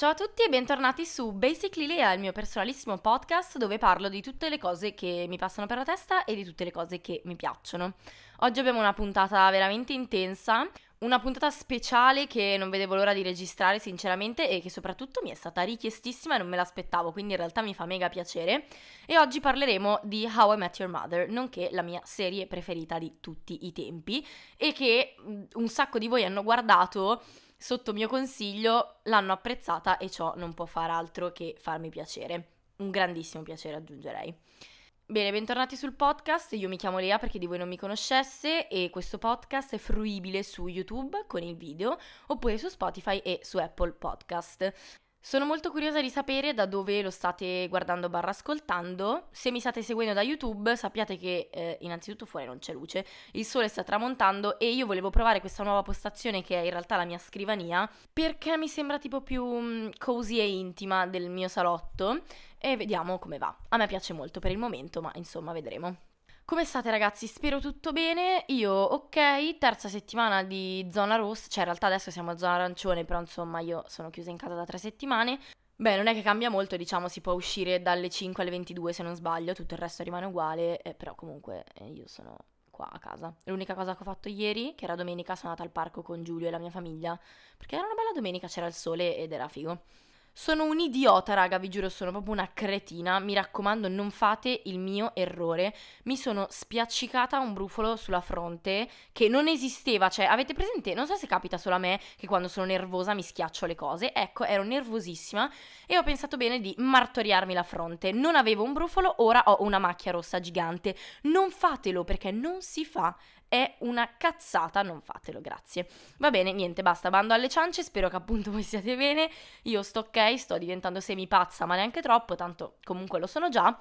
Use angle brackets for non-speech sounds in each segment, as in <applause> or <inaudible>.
Ciao a tutti e bentornati su Basically Lea, il mio personalissimo podcast dove parlo di tutte le cose che mi passano per la testa e di tutte le cose che mi piacciono. Oggi abbiamo una puntata veramente intensa, una puntata speciale che non vedevo l'ora di registrare sinceramente e che soprattutto mi è stata richiestissima e non me l'aspettavo, quindi in realtà mi fa mega piacere. E oggi parleremo di How I Met Your Mother, nonché la mia serie preferita di tutti i tempi e che mm, un sacco di voi hanno guardato Sotto mio consiglio l'hanno apprezzata e ciò non può far altro che farmi piacere. Un grandissimo piacere aggiungerei. Bene, bentornati sul podcast, io mi chiamo Lea perché di voi non mi conoscesse e questo podcast è fruibile su YouTube con il video oppure su Spotify e su Apple Podcast. Sono molto curiosa di sapere da dove lo state guardando barra ascoltando. Se mi state seguendo da YouTube sappiate che eh, innanzitutto fuori non c'è luce, il sole sta tramontando e io volevo provare questa nuova postazione che è in realtà la mia scrivania perché mi sembra tipo più mh, mm, cozy e intima del mio salotto e vediamo come va. A me piace molto per il momento ma insomma vedremo. Come state ragazzi? Spero tutto bene. Io ok, terza settimana di zona rossa, cioè in realtà adesso siamo a zona arancione, però insomma io sono chiusa in casa da tre settimane. Beh, non è che cambia molto, diciamo, si può uscire dalle 5 alle 22 se non sbaglio, tutto il resto rimane uguale, eh, però comunque eh, io sono qua a casa. L'unica cosa che ho fatto ieri, che era domenica, sono andata al parco con Giulio e la mia famiglia, perché era una bella domenica, c'era il sole ed era figo. Sono un idiota, raga, vi giuro, sono proprio una cretina. Mi raccomando, non fate il mio errore. Mi sono spiaccicata un brufolo sulla fronte che non esisteva. Cioè, avete presente? Non so se capita solo a me che quando sono nervosa mi schiaccio le cose. Ecco, ero nervosissima e ho pensato bene di martoriarmi la fronte. Non avevo un brufolo, ora ho una macchia rossa gigante. Non fatelo perché non si fa è una cazzata, non fatelo, grazie. Va bene, niente, basta, bando alle ciance, spero che appunto voi siate bene, io sto ok, sto diventando semi pazza, ma neanche troppo, tanto comunque lo sono già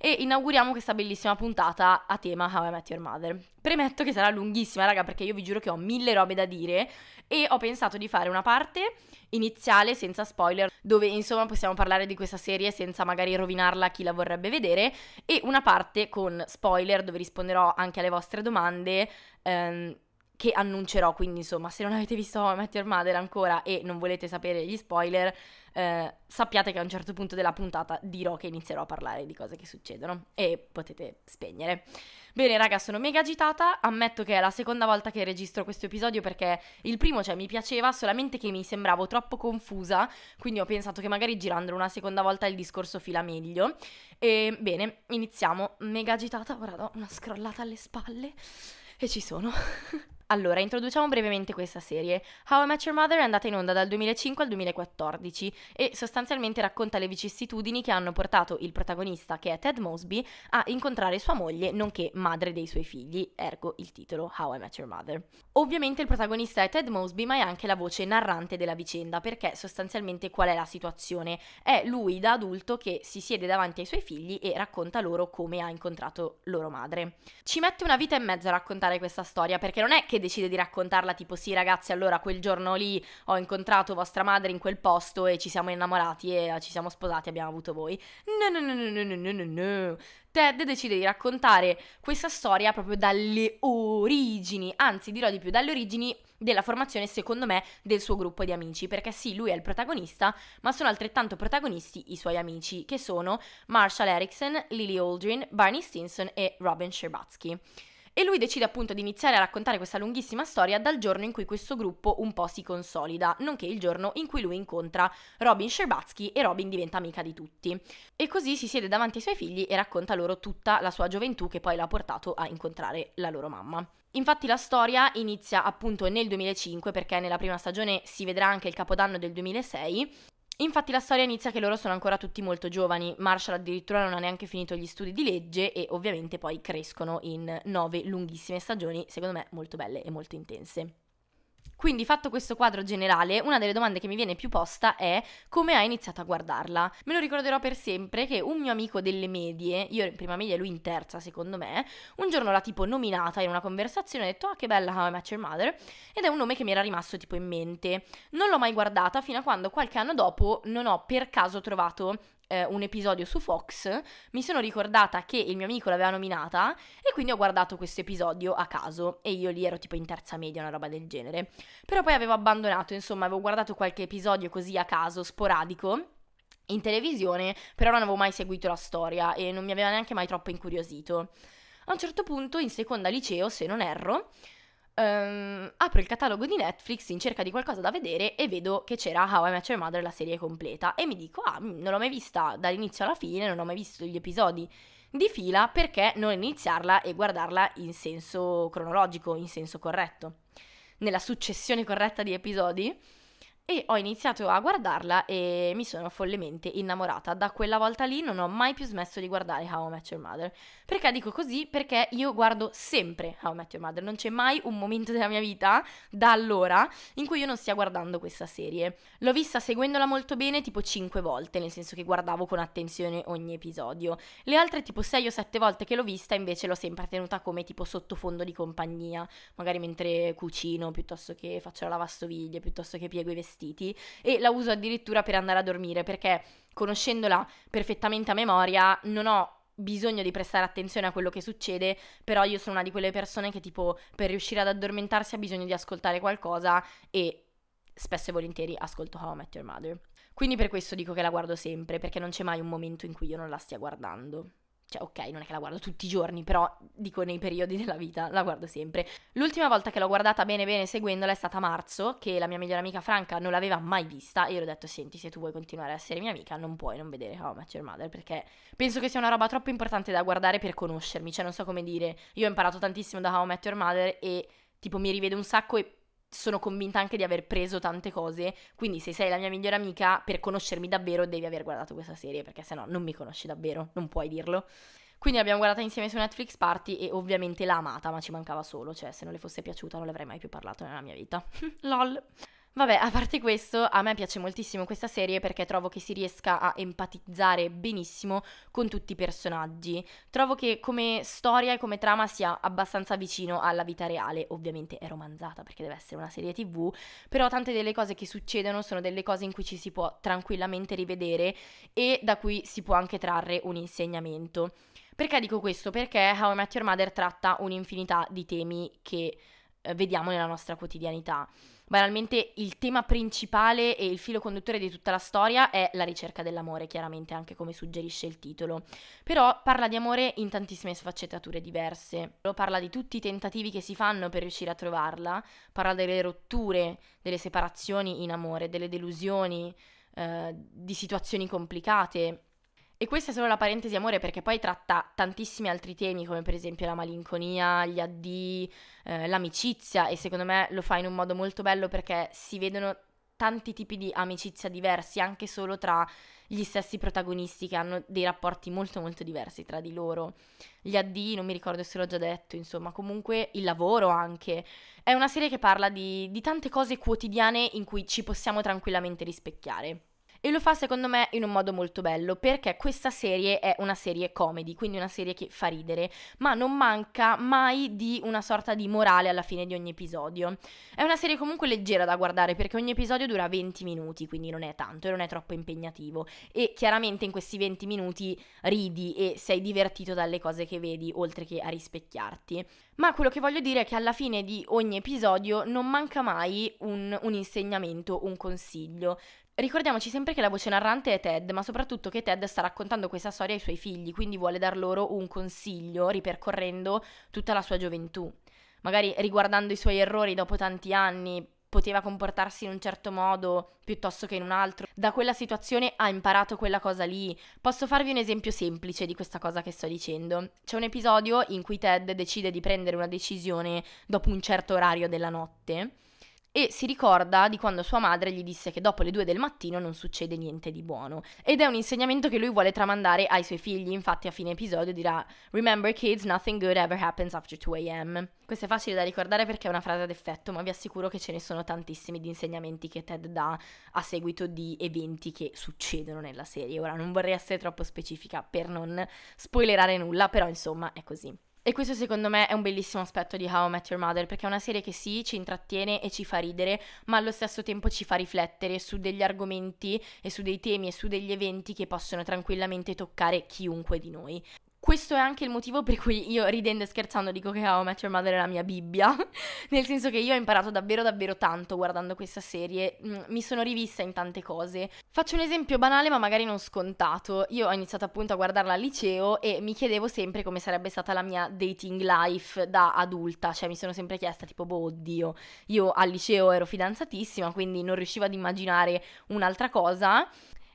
e inauguriamo questa bellissima puntata a tema How I Met Your Mother. Premetto che sarà lunghissima, raga, perché io vi giuro che ho mille robe da dire e ho pensato di fare una parte iniziale senza spoiler, dove insomma possiamo parlare di questa serie senza magari rovinarla a chi la vorrebbe vedere e una parte con spoiler dove risponderò anche alle vostre domande. Ehm, che annuncerò, quindi insomma, se non avete visto How Mother ancora e non volete sapere gli spoiler, eh, sappiate che a un certo punto della puntata dirò che inizierò a parlare di cose che succedono e potete spegnere. Bene, raga, sono mega agitata, ammetto che è la seconda volta che registro questo episodio perché il primo, cioè, mi piaceva, solamente che mi sembravo troppo confusa, quindi ho pensato che magari girando una seconda volta il discorso fila meglio. E bene, iniziamo. Mega agitata, ora do una scrollata alle spalle e ci sono. <laughs> Allora, introduciamo brevemente questa serie. How I Met Your Mother è andata in onda dal 2005 al 2014 e sostanzialmente racconta le vicissitudini che hanno portato il protagonista, che è Ted Mosby, a incontrare sua moglie, nonché madre dei suoi figli, ergo il titolo How I Met Your Mother. Ovviamente il protagonista è Ted Mosby, ma è anche la voce narrante della vicenda, perché sostanzialmente qual è la situazione? È lui da adulto che si siede davanti ai suoi figli e racconta loro come ha incontrato loro madre. Ci mette una vita e mezzo a raccontare questa storia, perché non è che che decide di raccontarla tipo sì ragazzi allora quel giorno lì ho incontrato vostra madre in quel posto e ci siamo innamorati e ah, ci siamo sposati, abbiamo avuto voi. No, no, no, no, no, no, no, no. Ted decide di raccontare questa storia proprio dalle origini, anzi dirò di più, dalle origini della formazione secondo me del suo gruppo di amici, perché sì, lui è il protagonista, ma sono altrettanto protagonisti i suoi amici, che sono Marshall Erickson, Lily Aldrin, Barney Stinson e Robin Scherbatsky e lui decide appunto di iniziare a raccontare questa lunghissima storia dal giorno in cui questo gruppo un po' si consolida, nonché il giorno in cui lui incontra Robin Scherbatsky e Robin diventa amica di tutti. E così si siede davanti ai suoi figli e racconta loro tutta la sua gioventù che poi l'ha portato a incontrare la loro mamma. Infatti la storia inizia appunto nel 2005 perché nella prima stagione si vedrà anche il capodanno del 2006 Infatti la storia inizia che loro sono ancora tutti molto giovani, Marshall addirittura non ha neanche finito gli studi di legge e ovviamente poi crescono in nove lunghissime stagioni, secondo me molto belle e molto intense. Quindi fatto questo quadro generale, una delle domande che mi viene più posta è come hai iniziato a guardarla? Me lo ricorderò per sempre che un mio amico delle medie, io in prima media e lui in terza secondo me, un giorno l'ha tipo nominata in una conversazione e ha detto ah che bella How I Met Your Mother ed è un nome che mi era rimasto tipo in mente. Non l'ho mai guardata fino a quando qualche anno dopo non ho per caso trovato eh, un episodio su Fox, mi sono ricordata che il mio amico l'aveva nominata e quindi ho guardato questo episodio a caso e io lì ero tipo in terza media, una roba del genere. Però poi avevo abbandonato, insomma, avevo guardato qualche episodio così a caso, sporadico in televisione, però non avevo mai seguito la storia e non mi aveva neanche mai troppo incuriosito. A un certo punto, in seconda liceo, se non erro, um, apro il catalogo di Netflix in cerca di qualcosa da vedere e vedo che c'era How I Met Your Mother la serie completa e mi dico, ah, mm, non l'ho mai vista dall'inizio alla fine, non ho mai visto gli episodi di fila, perché non iniziarla e guardarla in senso cronologico, in senso corretto? Nella successione corretta di episodi? e ho iniziato a guardarla e mi sono follemente innamorata. Da quella volta lì non ho mai più smesso di guardare How I Met Your Mother. Perché dico così? Perché io guardo sempre How I Met Your Mother, non c'è mai un momento della mia vita da allora in cui io non stia guardando questa serie. L'ho vista seguendola molto bene tipo 5 volte, nel senso che guardavo con attenzione ogni episodio. Le altre tipo 6 o 7 volte che l'ho vista invece l'ho sempre tenuta come tipo sottofondo di compagnia, magari mentre cucino, piuttosto che faccio la lavastoviglie, piuttosto che piego i vestiti vestiti e la uso addirittura per andare a dormire perché conoscendola perfettamente a memoria non ho bisogno di prestare attenzione a quello che succede, però io sono una di quelle persone che tipo per riuscire ad addormentarsi ha bisogno di ascoltare qualcosa e spesso e volentieri ascolto How I Met Your Mother. Quindi per questo dico che la guardo sempre, perché non c'è mai un momento in cui io non la stia guardando. Cioè, ok, non è che la guardo tutti i giorni, però dico nei periodi della vita la guardo sempre. L'ultima volta che l'ho guardata bene bene seguendola è stata a marzo, che la mia migliore amica Franca non l'aveva mai vista e io le ho detto "Senti, se tu vuoi continuare a essere mia amica, non puoi non vedere How I Met Your Mother perché penso che sia una roba troppo importante da guardare per conoscermi, cioè non so come dire. Io ho imparato tantissimo da How I Met Your Mother e tipo mi rivedo un sacco e sono convinta anche di aver preso tante cose, quindi se sei la mia migliore amica, per conoscermi davvero devi aver guardato questa serie, perché se no non mi conosci davvero, non puoi dirlo. Quindi l'abbiamo guardata insieme su Netflix Party e ovviamente l'ha amata, ma ci mancava solo, cioè se non le fosse piaciuta non le avrei mai più parlato nella mia vita. <laughs> LOL. Vabbè, a parte questo, a me piace moltissimo questa serie perché trovo che si riesca a empatizzare benissimo con tutti i personaggi. Trovo che come storia e come trama sia abbastanza vicino alla vita reale, ovviamente è romanzata perché deve essere una serie TV, però tante delle cose che succedono sono delle cose in cui ci si può tranquillamente rivedere e da cui si può anche trarre un insegnamento. Perché dico questo? Perché How I Met Your Mother tratta un'infinità di temi che eh, vediamo nella nostra quotidianità. Banalmente il tema principale e il filo conduttore di tutta la storia è la ricerca dell'amore, chiaramente anche come suggerisce il titolo. Però parla di amore in tantissime sfaccettature diverse. Parla di tutti i tentativi che si fanno per riuscire a trovarla, parla delle rotture, delle separazioni in amore, delle delusioni, eh, di situazioni complicate, e questa è solo la parentesi amore perché poi tratta tantissimi altri temi come per esempio la malinconia, gli addii, eh, l'amicizia e secondo me lo fa in un modo molto bello perché si vedono tanti tipi di amicizia diversi anche solo tra gli stessi protagonisti che hanno dei rapporti molto molto diversi tra di loro. Gli addii, non mi ricordo se l'ho già detto, insomma, comunque il lavoro anche. È una serie che parla di, di tante cose quotidiane in cui ci possiamo tranquillamente rispecchiare. E lo fa secondo me in un modo molto bello, perché questa serie è una serie comedy, quindi una serie che fa ridere, ma non manca mai di una sorta di morale alla fine di ogni episodio. È una serie comunque leggera da guardare, perché ogni episodio dura 20 minuti, quindi non è tanto e non è troppo impegnativo. E chiaramente in questi 20 minuti ridi e sei divertito dalle cose che vedi, oltre che a rispecchiarti. Ma quello che voglio dire è che alla fine di ogni episodio non manca mai un, un insegnamento, un consiglio. Ricordiamoci sempre che la voce narrante è Ted, ma soprattutto che Ted sta raccontando questa storia ai suoi figli, quindi vuole dar loro un consiglio ripercorrendo tutta la sua gioventù. Magari riguardando i suoi errori dopo tanti anni, poteva comportarsi in un certo modo piuttosto che in un altro. Da quella situazione ha imparato quella cosa lì. Posso farvi un esempio semplice di questa cosa che sto dicendo. C'è un episodio in cui Ted decide di prendere una decisione dopo un certo orario della notte e si ricorda di quando sua madre gli disse che dopo le due del mattino non succede niente di buono. Ed è un insegnamento che lui vuole tramandare ai suoi figli, infatti a fine episodio dirà Remember kids, nothing good ever happens after 2 am. Questo è facile da ricordare perché è una frase ad effetto, ma vi assicuro che ce ne sono tantissimi di insegnamenti che Ted dà a seguito di eventi che succedono nella serie. Ora non vorrei essere troppo specifica per non spoilerare nulla, però insomma è così. E questo secondo me è un bellissimo aspetto di How I Met Your Mother, perché è una serie che sì, ci intrattiene e ci fa ridere, ma allo stesso tempo ci fa riflettere su degli argomenti e su dei temi e su degli eventi che possono tranquillamente toccare chiunque di noi. Questo è anche il motivo per cui io ridendo e scherzando dico che How I Met Your Mother è la mia Bibbia, <laughs> nel senso che io ho imparato davvero davvero tanto guardando questa serie, mm, mi sono rivista in tante cose. Faccio un esempio banale ma magari non scontato, io ho iniziato appunto a guardarla al liceo e mi chiedevo sempre come sarebbe stata la mia dating life da adulta, cioè mi sono sempre chiesta tipo boh oddio, io al liceo ero fidanzatissima quindi non riuscivo ad immaginare un'altra cosa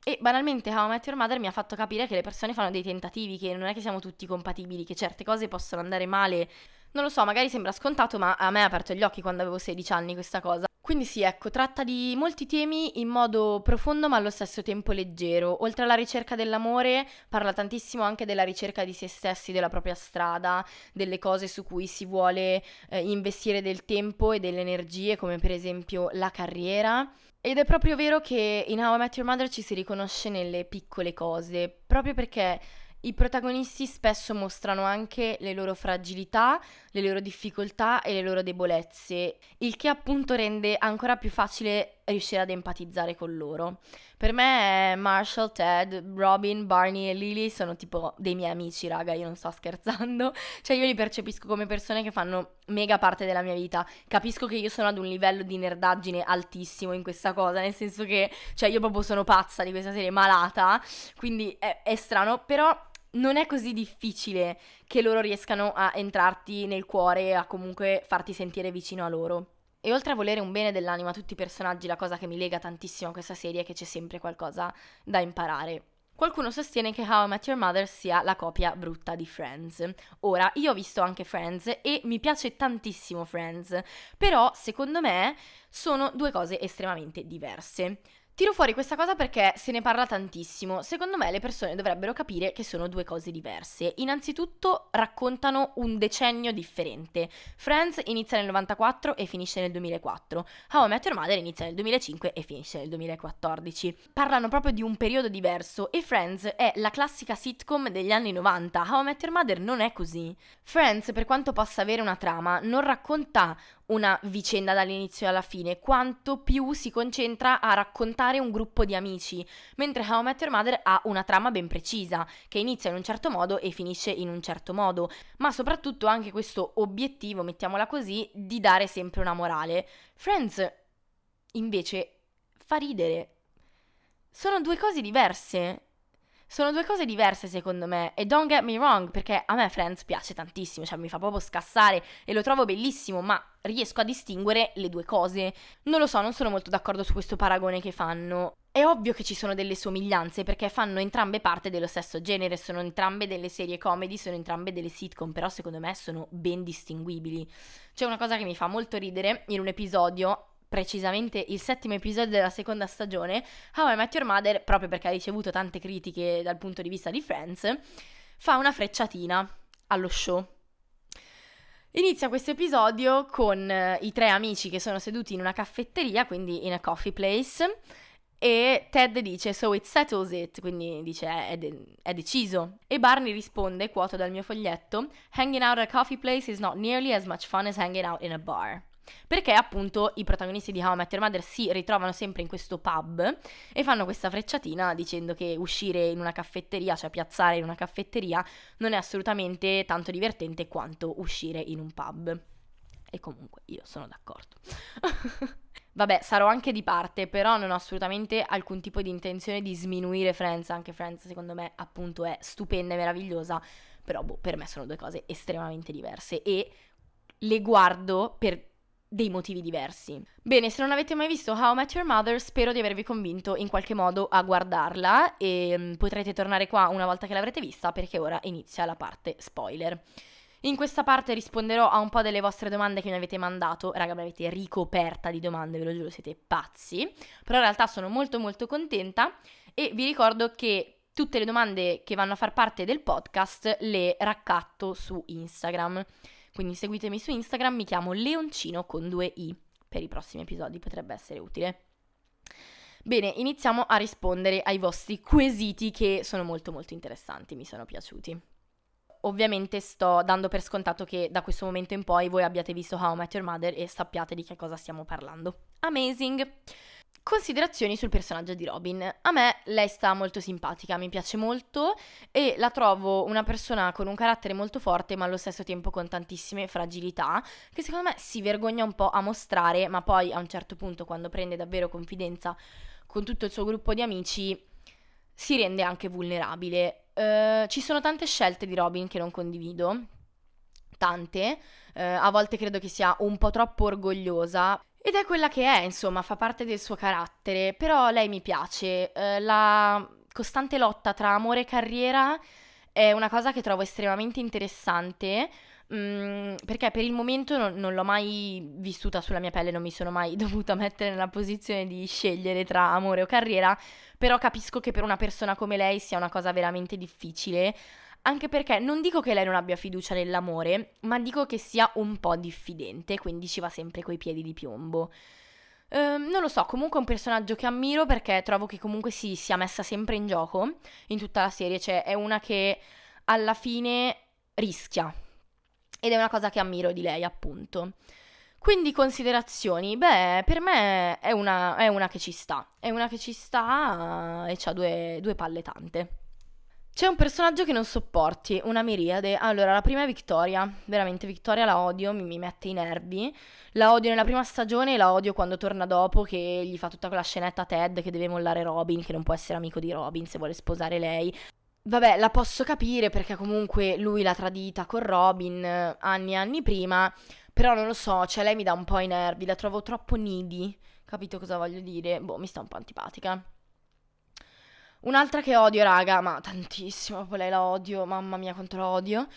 e banalmente How I Met Your Mother mi ha fatto capire che le persone fanno dei tentativi, che non è che siamo tutti compatibili, che certe cose possono andare male. Non lo so, magari sembra scontato, ma a me ha aperto gli occhi quando avevo 16 anni questa cosa. Quindi sì, ecco, tratta di molti temi in modo profondo ma allo stesso tempo leggero. Oltre alla ricerca dell'amore, parla tantissimo anche della ricerca di se stessi, della propria strada, delle cose su cui si vuole eh, investire del tempo e delle energie, come per esempio la carriera. Ed è proprio vero che in How I Met Your Mother ci si riconosce nelle piccole cose, proprio perché i protagonisti spesso mostrano anche le loro fragilità, le loro difficoltà e le loro debolezze, il che appunto rende ancora più facile riuscire ad empatizzare con loro. Per me Marshall, Ted, Robin, Barney e Lily sono tipo dei miei amici, raga, io non sto scherzando. <laughs> Cioè io li percepisco come persone che fanno mega parte della mia vita. Capisco che io sono ad un livello di nerdaggine altissimo in questa cosa, nel senso che cioè io proprio sono pazza di questa serie, malata, quindi è, è strano, però non è così difficile che loro riescano a entrarti nel cuore e a comunque farti sentire vicino a loro. E oltre a volere un bene dell'anima a tutti i personaggi, la cosa che mi lega tantissimo a questa serie è che c'è sempre qualcosa da imparare. Qualcuno sostiene che How I Met Your Mother sia la copia brutta di Friends. Ora, io ho visto anche Friends e mi piace tantissimo Friends, però secondo me sono due cose estremamente diverse. Tiro fuori questa cosa perché se ne parla tantissimo. Secondo me le persone dovrebbero capire che sono due cose diverse. Innanzitutto raccontano un decennio differente. Friends inizia nel 94 e finisce nel 2004. How I Met Your Mother inizia nel 2005 e finisce nel 2014. Parlano proprio di un periodo diverso e Friends è la classica sitcom degli anni 90. How I Met Your Mother non è così. Friends, per quanto possa avere una trama, non racconta una vicenda dall'inizio alla fine, quanto più si concentra a raccontare un gruppo di amici, mentre How I Met Your Mother ha una trama ben precisa, che inizia in un certo modo e finisce in un certo modo, ma soprattutto anche questo obiettivo, mettiamola così, di dare sempre una morale. Friends invece fa ridere. Sono due cose diverse. Sono due cose diverse secondo me e don't get me wrong perché a me Friends piace tantissimo, cioè mi fa proprio scassare e lo trovo bellissimo, ma riesco a distinguere le due cose. Non lo so, non sono molto d'accordo su questo paragone che fanno. È ovvio che ci sono delle somiglianze perché fanno entrambe parte dello stesso genere, sono entrambe delle serie comedy, sono entrambe delle sitcom, però secondo me sono ben distinguibili. C'è una cosa che mi fa molto ridere in un episodio precisamente il settimo episodio della seconda stagione, How I Met Your Mother, proprio perché ha ricevuto tante critiche dal punto di vista di Friends, fa una frecciatina allo show. Inizia questo episodio con eh, i tre amici che sono seduti in una caffetteria, quindi in a coffee place, e Ted dice so it settles it, quindi dice è, de- è, deciso. E Barney risponde, quoto dal mio foglietto, hanging out at a coffee place is not nearly as much fun as hanging out in a bar perché appunto i protagonisti di How I Met Your Mother si ritrovano sempre in questo pub e fanno questa frecciatina dicendo che uscire in una caffetteria, cioè piazzare in una caffetteria, non è assolutamente tanto divertente quanto uscire in un pub. E comunque io sono d'accordo. <laughs> Vabbè, sarò anche di parte, però non ho assolutamente alcun tipo di intenzione di sminuire Friends, anche Friends secondo me appunto è stupenda e meravigliosa, però boh, per me sono due cose estremamente diverse e le guardo per dei motivi diversi. Bene, se non avete mai visto How I Met Your Mother, spero di avervi convinto in qualche modo a guardarla e mm, potrete tornare qua una volta che l'avrete vista perché ora inizia la parte spoiler. In questa parte risponderò a un po' delle vostre domande che mi avete mandato, raga mi avete ricoperta di domande, ve lo giuro siete pazzi, però in realtà sono molto molto contenta e vi ricordo che tutte le domande che vanno a far parte del podcast le raccatto su Instagram. Quindi seguitemi su Instagram, mi chiamo Leoncino con due i. Per i prossimi episodi potrebbe essere utile. Bene, iniziamo a rispondere ai vostri quesiti che sono molto molto interessanti, mi sono piaciuti. Ovviamente sto dando per scontato che da questo momento in poi voi abbiate visto How I Met Your Mother e sappiate di che cosa stiamo parlando. Amazing! Considerazioni sul personaggio di Robin. A me lei sta molto simpatica, mi piace molto e la trovo una persona con un carattere molto forte ma allo stesso tempo con tantissime fragilità che secondo me si vergogna un po' a mostrare ma poi a un certo punto quando prende davvero confidenza con tutto il suo gruppo di amici si rende anche vulnerabile. Uh, ci sono tante scelte di Robin che non condivido, tante, uh, a volte credo che sia un po' troppo orgogliosa ed è quella che è, insomma, fa parte del suo carattere, però lei mi piace. Eh, la costante lotta tra amore e carriera è una cosa che trovo estremamente interessante. Mm, perché per il momento non, non, l'ho mai vissuta sulla mia pelle, non mi sono mai <laughs> dovuta mettere nella posizione di scegliere tra amore o carriera, però capisco che per una persona come lei sia una cosa veramente difficile, anche perché non dico che lei non abbia fiducia nell'amore, ma dico che sia un po' diffidente, quindi ci va sempre coi piedi di piombo. Ehm, non lo so, comunque è un personaggio che ammiro perché trovo che comunque si sia messa sempre in gioco in tutta la serie, cioè è una che alla fine rischia. Ed è una cosa che ammiro di lei, appunto. Quindi considerazioni, beh, per me è una, è una che ci sta, è una che ci sta e ha due, due palle tante. C'è un personaggio che non sopporti, una miriade. Allora, la prima è Victoria. Veramente, Victoria la odio, mi, mi, mette i nervi. La odio nella prima stagione e la odio quando torna dopo, che gli fa tutta quella scenetta a Ted che deve mollare Robin, che non può essere amico di Robin se vuole sposare lei. Vabbè, la posso capire perché comunque lui l'ha tradita con Robin eh, anni e anni prima, però non lo so, cioè lei mi dà un po' i nervi, la trovo troppo needy. Capito cosa voglio dire? Boh, mi sta un po' antipatica. Un'altra che odio, raga, ma tantissimo, poi lei la odio, mamma mia quanto la odio.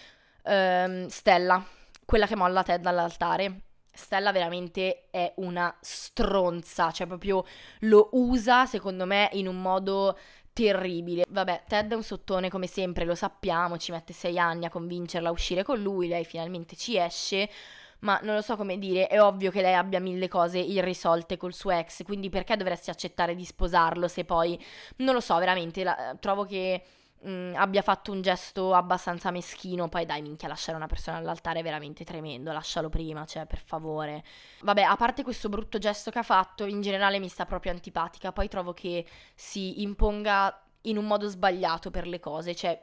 Ehm, Stella, quella che molla Ted dall'altare. Stella veramente è una stronza, cioè proprio lo usa secondo me in un modo terribile. Vabbè, Ted è un sottone come sempre, lo sappiamo, ci mette sei anni a convincerla a uscire con lui, lei finalmente ci esce ma non lo so come dire, è ovvio che lei abbia mille cose irrisolte col suo ex, quindi perché dovresti accettare di sposarlo se poi, non lo so, veramente, la, trovo che mh, mm, abbia fatto un gesto abbastanza meschino, poi dai minchia lasciare una persona all'altare è veramente tremendo, lascialo prima, cioè per favore. Vabbè, a parte questo brutto gesto che ha fatto, in generale mi sta proprio antipatica, poi trovo che si imponga in un modo sbagliato per le cose, cioè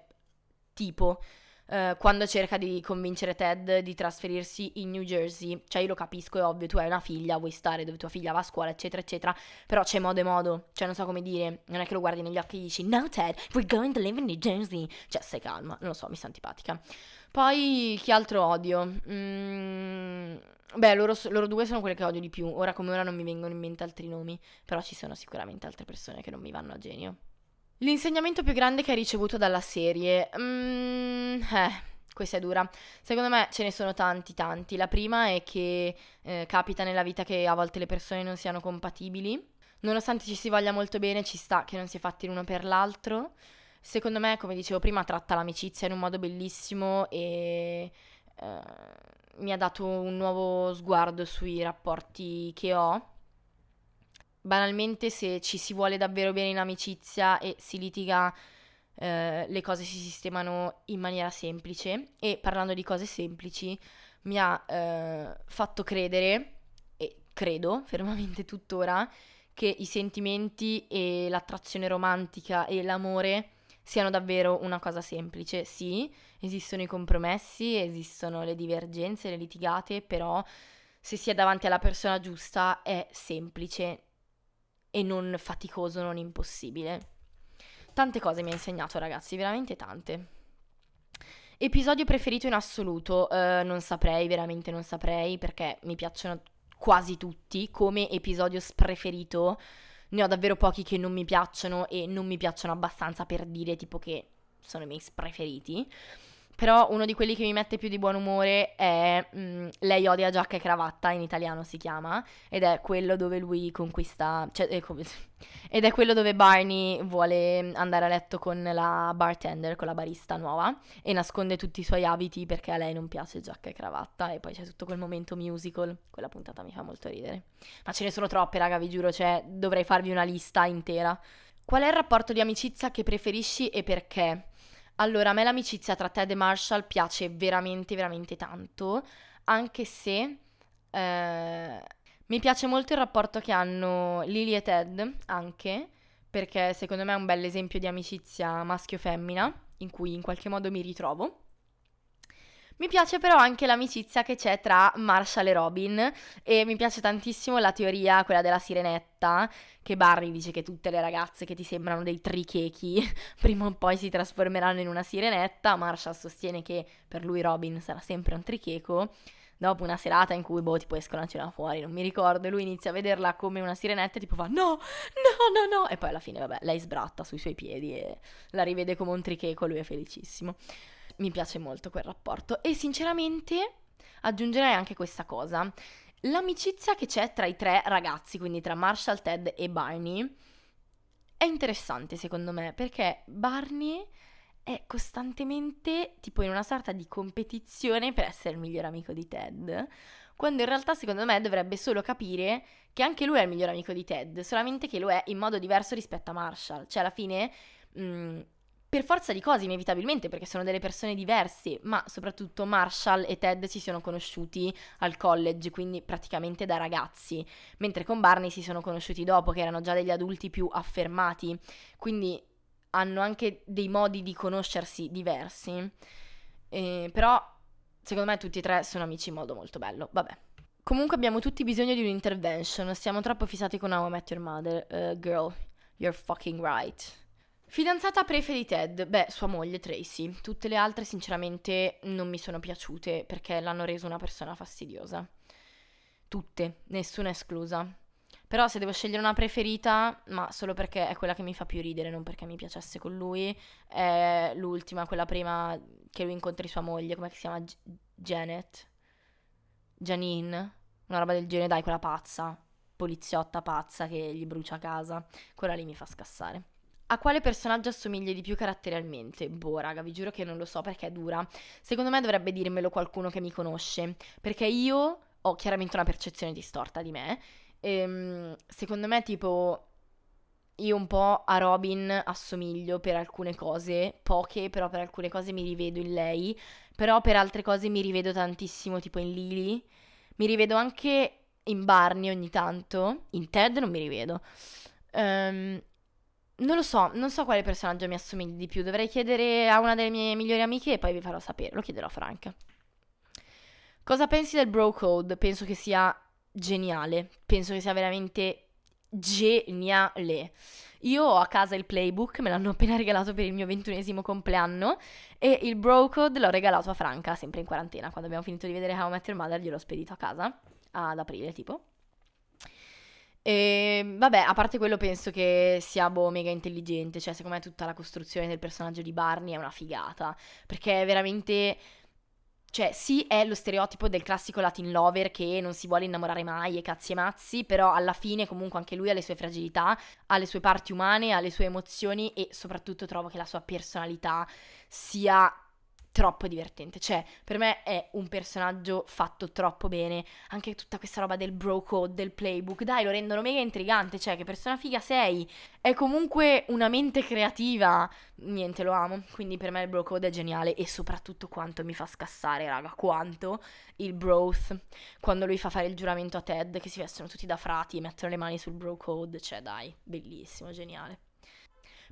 tipo eh, quando cerca di convincere Ted di trasferirsi in New Jersey. Cioè, io lo capisco, è ovvio, tu hai una figlia, vuoi stare dove tua figlia va a scuola, eccetera, eccetera. Però c'è modo e modo. Cioè, non so come dire. Non è che lo guardi negli occhi e dici, No, Ted, we're going to live in New Jersey. Cioè, stai calma, non lo so, mi sta antipatica. Poi, chi altro odio? Mm, beh, loro, loro, due sono quelle che odio di più. Ora come ora non mi vengono in mente altri nomi, però ci sono sicuramente altre persone che non mi vanno a genio. L'insegnamento più grande che hai ricevuto dalla serie? Mm, eh, questa è dura. Secondo me ce ne sono tanti, tanti. La prima è che eh, capita nella vita che a volte le persone non siano compatibili. Nonostante ci si voglia molto bene, ci sta che non si è fatti l'uno per l'altro. Secondo me, come dicevo prima, tratta l'amicizia in un modo bellissimo e eh, mi ha dato un nuovo sguardo sui rapporti che ho banalmente se ci si vuole davvero bene in amicizia e si litiga, eh, le cose si sistemano in maniera semplice. E parlando di cose semplici, mi ha eh, fatto credere, e credo <laughs> fermamente tuttora, che i sentimenti e l'attrazione romantica e l'amore siano davvero una cosa semplice. Sì, esistono i compromessi, esistono le divergenze, le litigate, però se si è davanti alla persona giusta è semplice e non faticoso, non impossibile. Tante cose mi ha insegnato, ragazzi, veramente tante. Episodio preferito in assoluto? Uh, non saprei, veramente non saprei, perché mi piacciono quasi tutti. Come episodio preferito ne ho davvero pochi che non mi piacciono e non mi piacciono abbastanza per dire tipo che sono i miei preferiti. Però uno di quelli che mi mette più di buon umore è mh, mm, Lei odia giacca e cravatta, in italiano si chiama, ed è quello dove lui conquista... Cioè, eh, com- <laughs> ed è quello dove Barney vuole andare a letto con la bartender, con la barista nuova, e nasconde tutti i suoi abiti perché a lei non piace giacca e cravatta, e poi c'è tutto quel momento musical, quella puntata mi fa molto ridere. Ma ce ne sono troppe, raga, vi giuro, cioè dovrei farvi una lista intera. Qual è il rapporto di amicizia che preferisci e perché? Allora, a me l'amicizia tra Ted e Marshall piace veramente, veramente tanto, anche se eh, mi piace molto il rapporto che hanno Lily e Ted, anche, perché secondo me è un bel esempio di amicizia maschio-femmina, in cui in qualche modo mi ritrovo. Mi piace però anche l'amicizia che c'è tra Marshall e Robin e mi piace tantissimo la teoria, quella della sirenetta, che Barry dice che tutte le ragazze che ti sembrano dei trichechi <laughs> prima o poi si trasformeranno in una sirenetta, Marshall sostiene che per lui Robin sarà sempre un tricheco. Dopo una serata in cui, boh, tipo escono a cena fuori, non mi ricordo, e lui inizia a vederla come una sirenetta e tipo fa no, no, no, no, e poi alla fine, vabbè, lei sbratta sui suoi piedi e la rivede come un tricheco, lui è felicissimo mi piace molto quel rapporto e sinceramente aggiungerei anche questa cosa. L'amicizia che c'è tra i tre ragazzi, quindi tra Marshall, Ted e Barney, è interessante secondo me perché Barney è costantemente tipo in una sorta di competizione per essere il miglior amico di Ted, quando in realtà secondo me dovrebbe solo capire che anche lui è il miglior amico di Ted, solamente che lo è in modo diverso rispetto a Marshall, cioè alla fine mh, mm, per forza di cose, inevitabilmente, perché sono delle persone diverse, ma soprattutto Marshall e Ted si sono conosciuti al college, quindi praticamente da ragazzi, mentre con Barney si sono conosciuti dopo, che erano già degli adulti più affermati, quindi hanno anche dei modi di conoscersi diversi. Eh, però, secondo me, tutti e tre sono amici in modo molto bello. Vabbè. Comunque abbiamo tutti bisogno di un intervention, siamo troppo fissati con How I Met Your Mother, uh, girl, you're fucking right. Fidanzata di Ted? Beh, sua moglie Tracy. Tutte le altre sinceramente non mi sono piaciute perché l'hanno reso una persona fastidiosa. Tutte, nessuna esclusa. Però se devo scegliere una preferita, ma solo perché è quella che mi fa più ridere, non perché mi piacesse con lui, è l'ultima, quella prima che lui incontri sua moglie, come si chiama? G- Janet? Janine? Una roba del genere, dai, quella pazza, poliziotta pazza che gli brucia casa. Quella lì mi fa scassare. A quale personaggio assomigli di più caratterialmente? Boh, raga, vi giuro che non lo so perché è dura. Secondo me dovrebbe dirmelo qualcuno che mi conosce, perché io ho chiaramente una percezione distorta di me. Ehm, secondo me, tipo, io un po' a Robin assomiglio per alcune cose, poche, però per alcune cose mi rivedo in lei, però per altre cose mi rivedo tantissimo, tipo in Lily. Mi rivedo anche in Barney ogni tanto, in Ted non mi rivedo. Ehm non lo so, non so quale personaggio mi assomigli di più. Dovrei chiedere a una delle mie migliori amiche e poi vi farò sapere. Lo chiederò a Frank. Cosa pensi del bro code? Penso che sia geniale. Penso che sia veramente geniale. Io ho a casa il playbook, me l'hanno appena regalato per il mio ventunesimo compleanno e il bro code l'ho regalato a Franca, sempre in quarantena, quando abbiamo finito di vedere How I Met Your Mother gliel'ho spedito a casa, ad aprile tipo. E ehm, vabbè, a parte quello penso che sia boh, mega intelligente, cioè secondo me tutta la costruzione del personaggio di Barney è una figata, perché è veramente... Cioè, sì, è lo stereotipo del classico Latin lover che non si vuole innamorare mai e cazzi e mazzi, però alla fine comunque anche lui ha le sue fragilità, ha le sue parti umane, ha le sue emozioni e soprattutto trovo che la sua personalità sia troppo divertente. Cioè, per me è un personaggio fatto troppo bene. Anche tutta questa roba del bro code, del playbook, dai, lo rendono mega intrigante. Cioè, che persona figa sei? È comunque una mente creativa. Niente, lo amo. Quindi per me il bro code è geniale e soprattutto quanto mi fa scassare, raga, quanto il broth quando lui fa fare il giuramento a Ted che si vestono tutti da frati e mettono le mani sul bro code, cioè dai, bellissimo, geniale.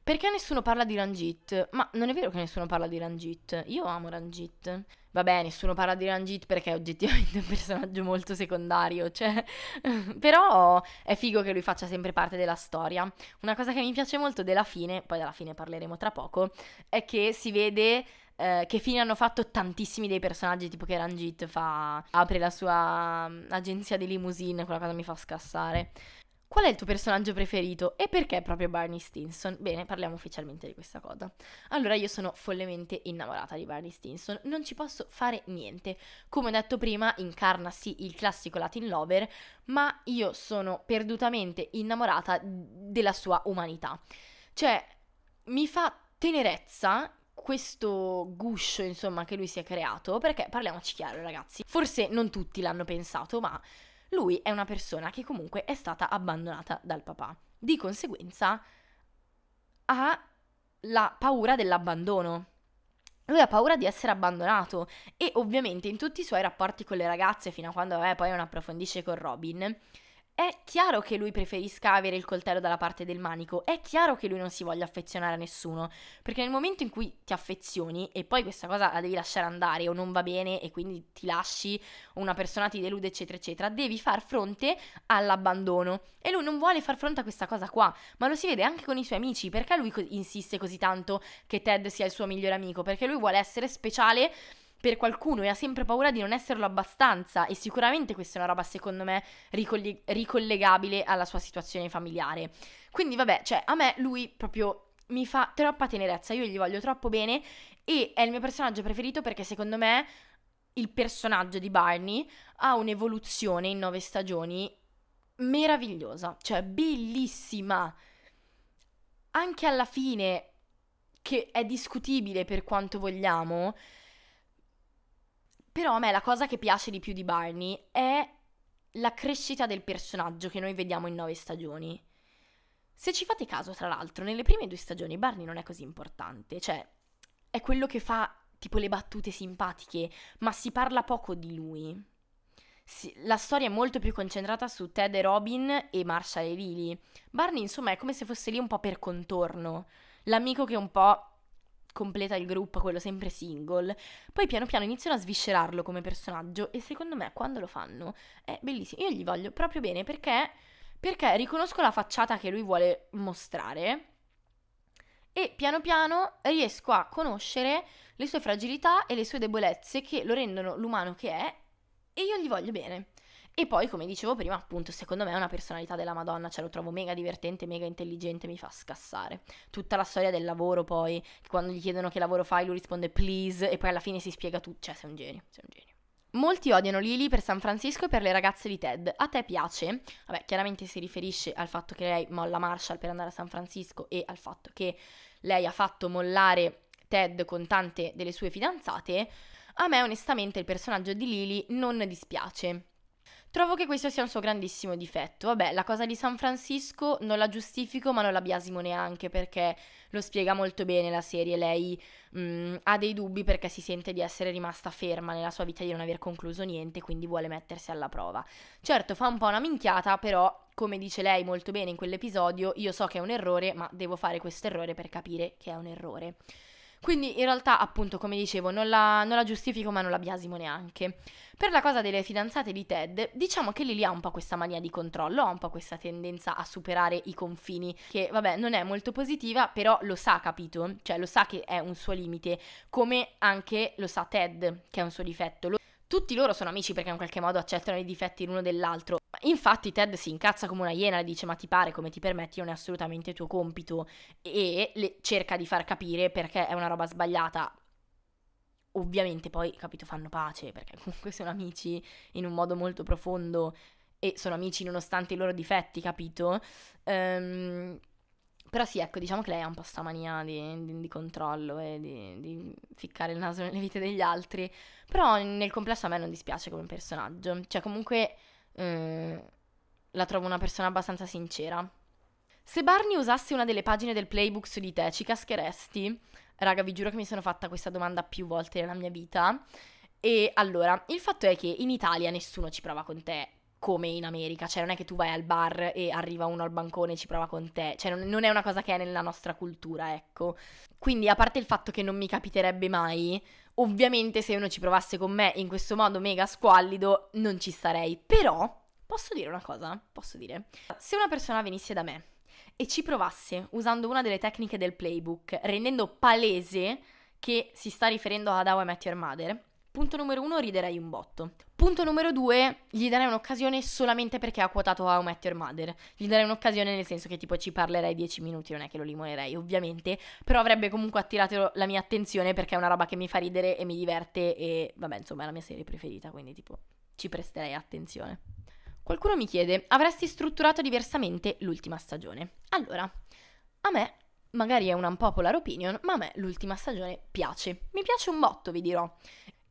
Perché nessuno parla di Ranjit? Ma non è vero che nessuno parla di Ranjit. Io amo Ranjit. Vabbè, nessuno parla di Ranjit perché è oggettivamente un <laughs> personaggio molto secondario, cioè... <laughs> però è figo che lui faccia sempre parte della storia. Una cosa che mi piace molto della fine, poi della fine parleremo tra poco, è che si vede eh, che fine hanno fatto tantissimi dei personaggi, tipo che Ranjit fa... apre la sua mm, agenzia di limousine, quella cosa mi fa scassare. Qual è il tuo personaggio preferito e perché proprio Barney Stinson? Bene, parliamo ufficialmente di questa cosa. Allora, io sono follemente innamorata di Barney Stinson, non ci posso fare niente. Come ho detto prima, incarna sì il classico Latin Lover, ma io sono perdutamente innamorata della sua umanità. Cioè, mi fa tenerezza questo guscio, insomma, che lui si è creato, perché parliamoci chiaro, ragazzi. Forse non tutti l'hanno pensato, ma lui è una persona che comunque è stata abbandonata dal papà. Di conseguenza ha la paura dell'abbandono. Lui ha paura di essere abbandonato e ovviamente in tutti i suoi rapporti con le ragazze, fino a quando eh, poi non approfondisce con Robin, è chiaro che lui preferisca avere il coltello dalla parte del manico, è chiaro che lui non si voglia affezionare a nessuno, perché nel momento in cui ti affezioni e poi questa cosa la devi lasciare andare o non va bene e quindi ti lasci o una persona ti delude eccetera eccetera, devi far fronte all'abbandono e lui non vuole far fronte a questa cosa qua, ma lo si vede anche con i suoi amici, perché lui co- insiste così tanto che Ted sia il suo migliore amico, perché lui vuole essere speciale per qualcuno e ha sempre paura di non esserlo abbastanza e sicuramente questa è una roba secondo me ricoll- ricollegabile alla sua situazione familiare. Quindi vabbè, cioè a me lui proprio mi fa troppa tenerezza, io gli voglio troppo bene e è il mio personaggio preferito perché secondo me il personaggio di Barney ha un'evoluzione in nove stagioni meravigliosa, cioè bellissima. Anche alla fine, che è discutibile per quanto vogliamo, però a me la cosa che piace di più di Barney è la crescita del personaggio che noi vediamo in nove stagioni. Se ci fate caso, tra l'altro, nelle prime due stagioni Barney non è così importante, cioè è quello che fa tipo le battute simpatiche, ma si parla poco di lui. la storia è molto più concentrata su Ted e Robin e Marsha e Lily. Barney, insomma, è come se fosse lì un po' per contorno, l'amico che un po' completa il gruppo, quello sempre single. Poi piano piano iniziano a sviscerarlo come personaggio e secondo me quando lo fanno è bellissimo. Io gli voglio proprio bene perché, perché riconosco la facciata che lui vuole mostrare e piano piano riesco a conoscere le sue fragilità e le sue debolezze che lo rendono l'umano che è e io gli voglio bene. E poi, come dicevo prima, appunto, secondo me è una personalità della Madonna, cioè lo trovo mega divertente, mega intelligente, mi fa scassare. Tutta la storia del lavoro poi, quando gli chiedono che lavoro fai, lui risponde please e poi alla fine si spiega tutto, cioè sei un genio, sei un genio. Molti odiano Lily per San Francisco e per le ragazze di Ted. A te piace? Vabbè, chiaramente si riferisce al fatto che lei molla Marshall per andare a San Francisco e al fatto che lei ha fatto mollare Ted con tante delle sue fidanzate. A me onestamente il personaggio di Lily non dispiace. Trovo che questo sia un suo grandissimo difetto. Vabbè, la cosa di San Francisco non la giustifico, ma non la biasimo neanche perché lo spiega molto bene la serie. Lei mh, mm, ha dei dubbi perché si sente di essere rimasta ferma nella sua vita di non aver concluso niente, quindi vuole mettersi alla prova. Certo, fa un po' una minchiata, però, come dice lei molto bene in quell'episodio, io so che è un errore, ma devo fare questo errore per capire che è un errore. Quindi in realtà, appunto, come dicevo, non la, non la giustifico ma non la biasimo neanche. Per la cosa delle fidanzate di Ted, diciamo che Lily ha un po' questa mania di controllo, ha un po' questa tendenza a superare i confini, che vabbè non è molto positiva, però lo sa, capito? Cioè lo sa che è un suo limite, come anche lo sa Ted, che è un suo difetto. Lo tutti loro sono amici perché in qualche modo accettano i difetti l'uno dell'altro, Infatti Ted si incazza come una iena, le dice ma ti pare come ti permetti, non è assolutamente tuo compito e le cerca di far capire perché è una roba sbagliata. Ovviamente poi, capito, fanno pace perché comunque sono amici in un modo molto profondo e sono amici nonostante i loro difetti, capito? Ehm... però sì, ecco, diciamo che lei ha un po' sta mania di, di, di controllo e di, di, ficcare il naso nelle vite degli altri. Però nel complesso a me non dispiace come personaggio. Cioè, comunque eh, la trovo una persona abbastanza sincera. Se Barney usasse una delle pagine del playbook su di te, ci cascheresti? Raga, vi giuro che mi sono fatta questa domanda più volte nella mia vita. E allora, il fatto è che in Italia nessuno ci prova con te come in America, cioè non è che tu vai al bar e arriva uno al bancone e ci prova con te, cioè non, non, è una cosa che è nella nostra cultura, ecco. Quindi a parte il fatto che non mi capiterebbe mai, ovviamente se uno ci provasse con me in questo modo mega squallido non ci starei, però posso dire una cosa, posso dire, se una persona venisse da me e ci provasse usando una delle tecniche del playbook, rendendo palese che si sta riferendo ad How I Met Your Mother, Punto numero uno, riderei un botto. Punto numero due, gli darei un'occasione solamente perché ha quotato How Met Your Mother. Gli darei un'occasione nel senso che tipo ci parlerei dieci minuti, non è che lo limonerei ovviamente, però avrebbe comunque attirato la mia attenzione perché è una roba che mi fa ridere e mi diverte e vabbè insomma è la mia serie preferita, quindi tipo ci presterei attenzione. Qualcuno mi chiede, avresti strutturato diversamente l'ultima stagione? Allora, a me magari è un unpopular opinion, ma a me l'ultima stagione piace. Mi piace un botto, vi dirò.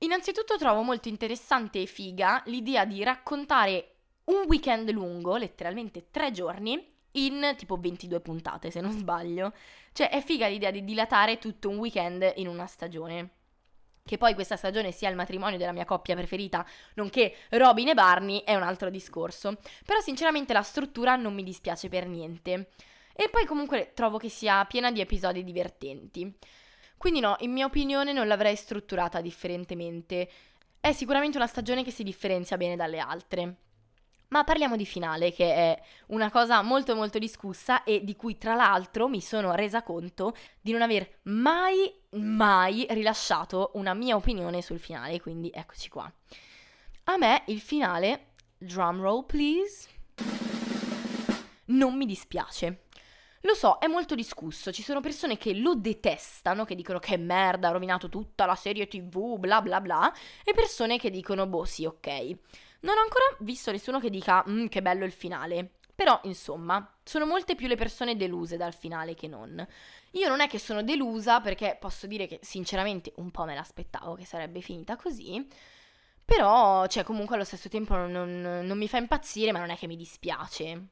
Innanzitutto trovo molto interessante e figa l'idea di raccontare un weekend lungo, letteralmente tre giorni, in tipo 22 puntate se non sbaglio. Cioè è figa l'idea di dilatare tutto un weekend in una stagione. Che poi questa stagione sia il matrimonio della mia coppia preferita, nonché Robin e Barney, è un altro discorso. Però sinceramente la struttura non mi dispiace per niente. E poi comunque trovo che sia piena di episodi divertenti. Quindi no, in mia opinione non l'avrei strutturata differentemente. È sicuramente una stagione che si differenzia bene dalle altre. Ma parliamo di finale, che è una cosa molto molto discussa e di cui tra l'altro mi sono resa conto di non aver mai, mai rilasciato una mia opinione sul finale, quindi eccoci qua. A me il finale, drum roll please, non mi dispiace. Lo so, è molto discusso, ci sono persone che lo detestano, che dicono che merda, ha rovinato tutta la serie tv, bla bla bla, e persone che dicono boh sì, ok. Non ho ancora visto nessuno che dica mmm, che bello il finale, però, insomma, sono molte più le persone deluse dal finale che non. Io non è che sono delusa perché posso dire che sinceramente un po' me l'aspettavo che sarebbe finita così. Però, cioè, comunque allo stesso tempo non, non, non mi fa impazzire, ma non è che mi dispiace.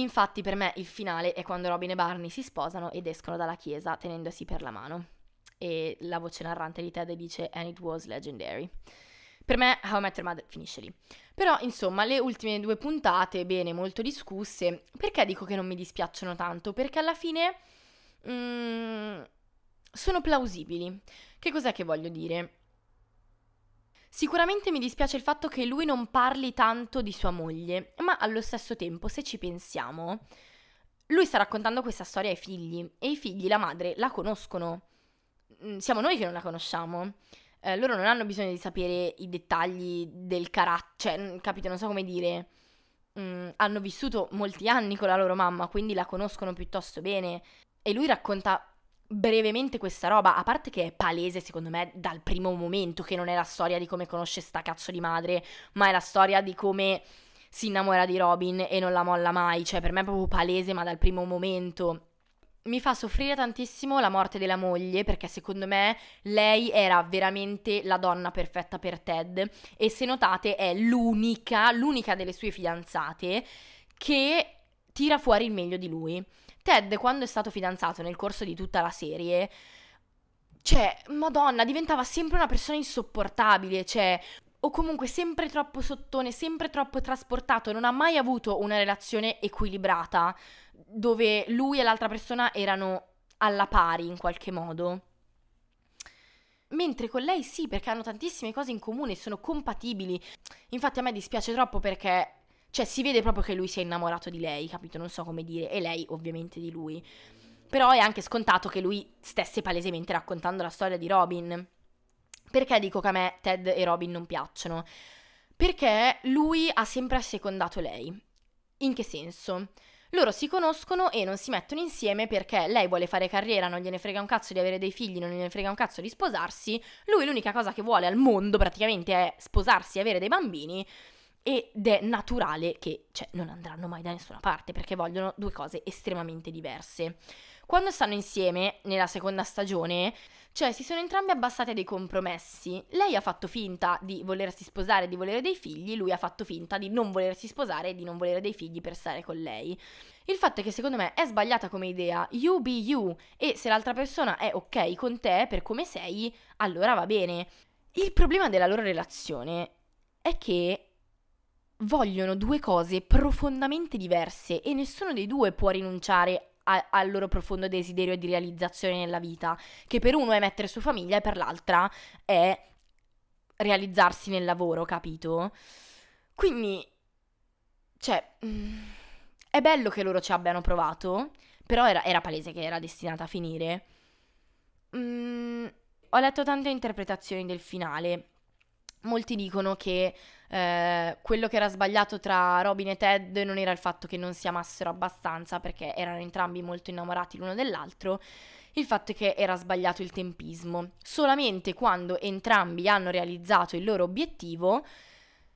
Infatti per me il finale è quando Robin e Barney si sposano ed escono dalla chiesa tenendosi per la mano. E la voce narrante di Ted dice And it was legendary. Per me How I Met Your Mother finisce lì. Però insomma le ultime due puntate, bene, molto discusse. Perché dico che non mi dispiacciono tanto? Perché alla fine... Mm, sono plausibili. Che cos'è che voglio dire? Sicuramente mi dispiace il fatto che lui non parli tanto di sua moglie, ma allo stesso tempo, se ci pensiamo, lui sta raccontando questa storia ai figli e i figli, la madre, la conoscono. Mm, siamo noi che non la conosciamo. Eh, loro non hanno bisogno di sapere i dettagli del carattere, cioè, mm, capite, non so come dire. Mm, hanno vissuto molti anni con la loro mamma, quindi la conoscono piuttosto bene. E lui racconta brevemente questa roba, a parte che è palese secondo me dal primo momento che non è la storia di come conosce sta cazzo di madre, ma è la storia di come si innamora di Robin e non la molla mai, cioè per me è proprio palese ma dal primo momento. Mi fa soffrire tantissimo la morte della moglie perché secondo me lei era veramente la donna perfetta per Ted e se notate è l'unica, l'unica delle sue fidanzate che tira fuori il meglio di lui Ted, quando è stato fidanzato nel corso di tutta la serie, cioè, madonna, diventava sempre una persona insopportabile, cioè, o comunque sempre troppo sottone, sempre troppo trasportato, non ha mai avuto una relazione equilibrata dove lui e l'altra persona erano alla pari in qualche modo. Mentre con lei sì, perché hanno tantissime cose in comune, sono compatibili. Infatti a me dispiace troppo perché cioè si vede proprio che lui si è innamorato di lei, capito? Non so come dire. E lei ovviamente di lui. Però è anche scontato che lui stesse palesemente raccontando la storia di Robin. Perché dico che a me Ted e Robin non piacciono? Perché lui ha sempre assecondato lei. In che senso? Loro si conoscono e non si mettono insieme perché lei vuole fare carriera, non gliene frega un cazzo di avere dei figli, non gliene frega un cazzo di sposarsi. Lui l'unica cosa che vuole al mondo praticamente è sposarsi e avere dei bambini ed è naturale che cioè, non andranno mai da nessuna parte perché vogliono due cose estremamente diverse. Quando stanno insieme, nella seconda stagione, cioè si sono entrambi abbassati a dei compromessi. Lei ha fatto finta di volersi sposare, e di volere dei figli, lui ha fatto finta di non volersi sposare e di non volere dei figli per stare con lei. Il fatto è che secondo me è sbagliata come idea, you be you, e se l'altra persona è ok con te per come sei, allora va bene. Il problema della loro relazione è che vogliono due cose profondamente diverse e nessuno dei due può rinunciare a, al loro profondo desiderio di realizzazione nella vita, che per uno è mettere su famiglia e per l'altra è realizzarsi nel lavoro, capito? Quindi, cioè, mm, è bello che loro ci abbiano provato, però era, era palese che era destinata a finire. Mm, ho letto tante interpretazioni del finale molti dicono che eh, quello che era sbagliato tra Robin e Ted non era il fatto che non si amassero abbastanza perché erano entrambi molto innamorati l'uno dell'altro, il fatto è che era sbagliato il tempismo. Solamente quando entrambi hanno realizzato il loro obiettivo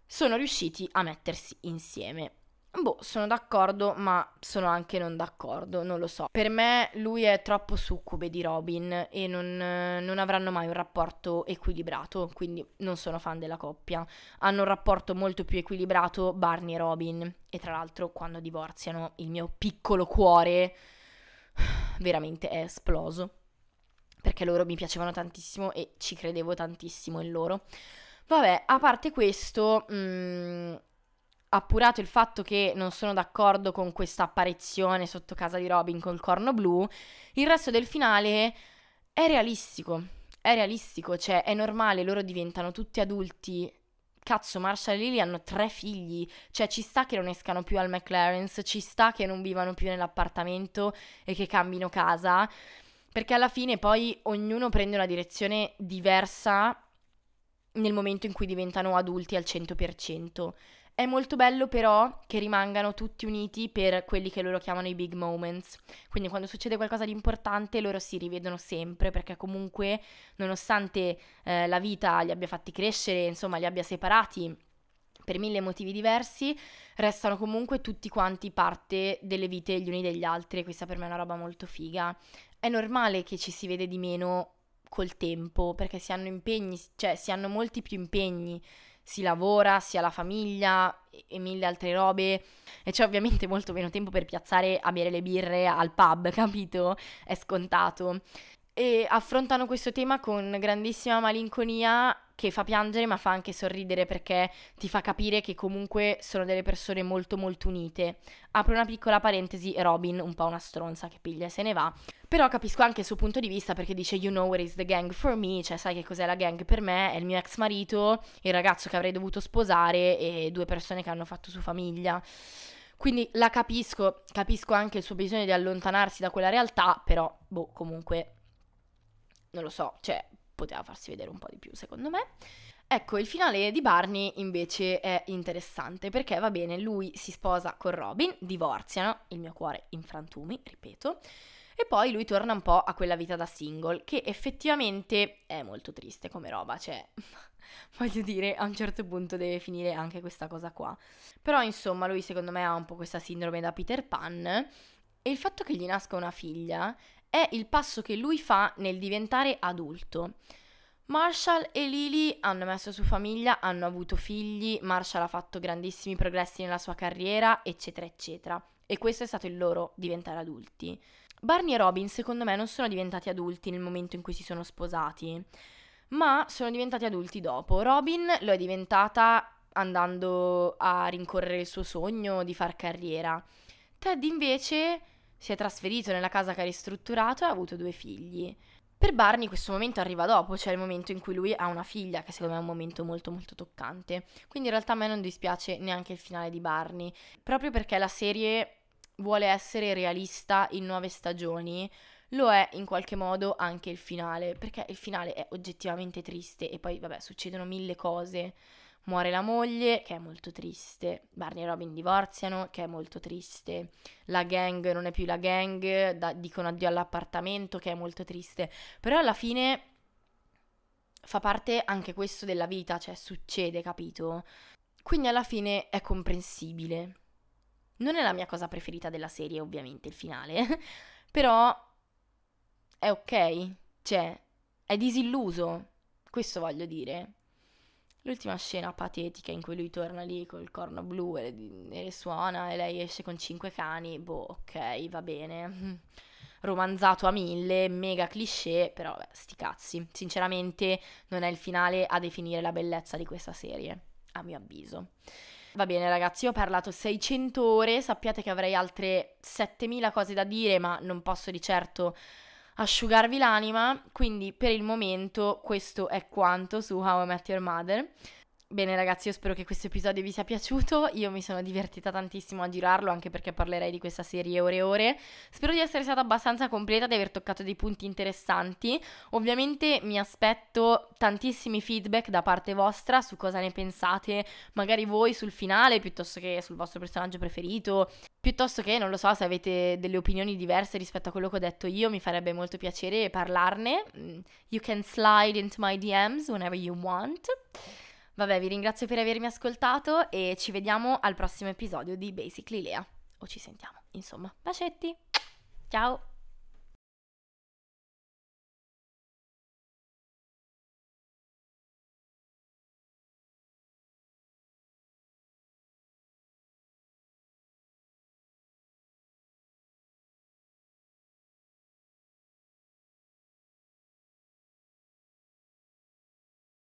sono riusciti a mettersi insieme. Boh, sono d'accordo, ma sono anche non d'accordo, non lo so. Per me lui è troppo succube di Robin e non, non, avranno mai un rapporto equilibrato, quindi non sono fan della coppia. Hanno un rapporto molto più equilibrato Barney e Robin e tra l'altro quando divorziano il mio piccolo cuore <sighs> veramente è esploso perché loro mi piacevano tantissimo e ci credevo tantissimo in loro. Vabbè, a parte questo... Mh, mm, appurato il fatto che non sono d'accordo con questa apparizione sotto casa di Robin col corno blu, il resto del finale è realistico. È realistico, cioè è normale, loro diventano tutti adulti. Cazzo, Marshall e Lily hanno tre figli, cioè ci sta che non escano più al McLaren's, ci sta che non vivano più nell'appartamento e che cambino casa, perché alla fine poi ognuno prende una direzione diversa nel momento in cui diventano adulti al 100%. È molto bello però che rimangano tutti uniti per quelli che loro chiamano i big moments. Quindi quando succede qualcosa di importante loro si rivedono sempre perché comunque nonostante eh, la vita li abbia fatti crescere, insomma li abbia separati per mille motivi diversi, restano comunque tutti quanti parte delle vite gli uni degli altri e questa per me è una roba molto figa. È normale che ci si vede di meno col tempo perché si hanno impegni, cioè si hanno molti più impegni si lavora, si ha la famiglia e mille altre robe e c'è ovviamente molto meno tempo per piazzare a bere le birre al pub, <laughs> capito? È scontato. E affrontano questo tema con grandissima malinconia che fa piangere ma fa anche sorridere perché ti fa capire che comunque sono delle persone molto molto unite. Apro una piccola parentesi, Robin, un po' una stronza che piglia e se ne va, però capisco anche il suo punto di vista perché dice you know where is the gang for me, cioè sai che cos'è la gang per me, è il mio ex marito, il ragazzo che avrei dovuto sposare e due persone che hanno fatto su famiglia. Quindi la capisco, capisco anche il suo bisogno di allontanarsi da quella realtà, però boh, comunque non lo so, cioè poteva farsi vedere un po' di più, secondo me. Ecco, il finale di Barney invece è interessante perché va bene, lui si sposa con Robin, divorziano, il mio cuore in frantumi, ripeto, e poi lui torna un po' a quella vita da single che effettivamente è molto triste come roba, cioè <laughs> voglio dire, a un certo punto deve finire anche questa cosa qua. Però insomma, lui secondo me ha un po' questa sindrome da Peter Pan e il fatto che gli nasca una figlia è il passo che lui fa nel diventare adulto. Marshall e Lily hanno messo su famiglia, hanno avuto figli, Marshall ha fatto grandissimi progressi nella sua carriera, eccetera, eccetera. E questo è stato il loro diventare adulti. Barney e Robin, secondo me, non sono diventati adulti nel momento in cui si sono sposati, ma sono diventati adulti dopo. Robin lo è diventata andando a rincorrere il suo sogno di far carriera. Ted invece si è trasferito nella casa che ha ristrutturato e ha avuto due figli. Per Barney questo momento arriva dopo, cioè il momento in cui lui ha una figlia, che secondo me è un momento molto molto toccante. Quindi in realtà a me non dispiace neanche il finale di Barney, proprio perché la serie vuole essere realista in nuove stagioni, lo è in qualche modo anche il finale, perché il finale è oggettivamente triste e poi vabbè succedono mille cose muore la moglie, che è molto triste, Barney e Robin divorziano, che è molto triste, la gang non è più la gang, da, dicono addio all'appartamento, che è molto triste, però alla fine fa parte anche questo della vita, cioè succede, capito? Quindi alla fine è comprensibile. Non è la mia cosa preferita della serie, ovviamente, il finale, <laughs> però è ok, cioè è disilluso, questo voglio dire. L'ultima scena patetica in cui lui torna lì col corno blu e le, e suona e lei esce con cinque cani, boh, ok, va bene. <laughs> Romanzato a mille, mega cliché, però beh, sti cazzi. Sinceramente non è il finale a definire la bellezza di questa serie, a mio avviso. Va bene ragazzi, io ho parlato 600 ore, sappiate che avrei altre 7000 cose da dire, ma non posso di certo asciugarvi l'anima. Quindi per il momento questo è quanto su How I Met Your Mother. Bene ragazzi, io spero che questo episodio vi sia piaciuto, io mi sono divertita tantissimo a girarlo anche perché parlerei di questa serie ore e ore. Spero di essere stata abbastanza completa, di aver toccato dei punti interessanti. Ovviamente mi aspetto tantissimi feedback da parte vostra su cosa ne pensate, magari voi sul finale piuttosto che sul vostro personaggio preferito, piuttosto che non lo so se avete delle opinioni diverse rispetto a quello che ho detto io, mi farebbe molto piacere parlarne. Mm, you can slide into my DMs whenever you want. Vabbè, vi ringrazio per avermi ascoltato e ci vediamo al prossimo episodio di Basically Lea. O ci sentiamo, insomma. Bacetti! Ciao!